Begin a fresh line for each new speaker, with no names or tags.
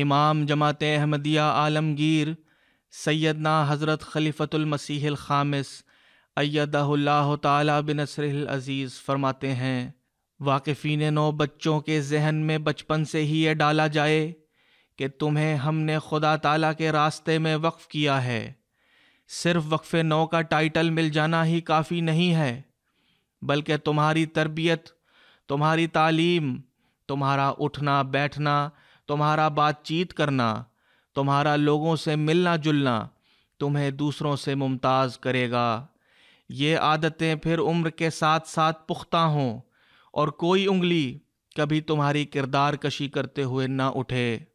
इमाम जमात अहमदिया आलमगीर सैदना हज़रत खलीफ़तुलमसीह ख़ामस अयदाह ताला बिनसर अज़ीज़ फरमाते हैं वाकफीन नौ बच्चों के जहन में बचपन से ही यह डाला जाए कि तुम्हें हमने खुदा तला के रास्ते में वक्फ़ किया है सिर्फ वक्फ़ नौ का टाइटल मिल जाना ही काफ़ी नहीं है बल्कि तुम्हारी तरबियत तुम्हारी तालीम तुम्हारा उठना बैठना तुम्हारा बातचीत करना तुम्हारा लोगों से मिलना जुलना तुम्हें दूसरों से मुमताज़ करेगा ये आदतें फिर उम्र के साथ साथ पुख्ता हों और कोई उंगली कभी तुम्हारी किरदार कशी करते हुए ना उठे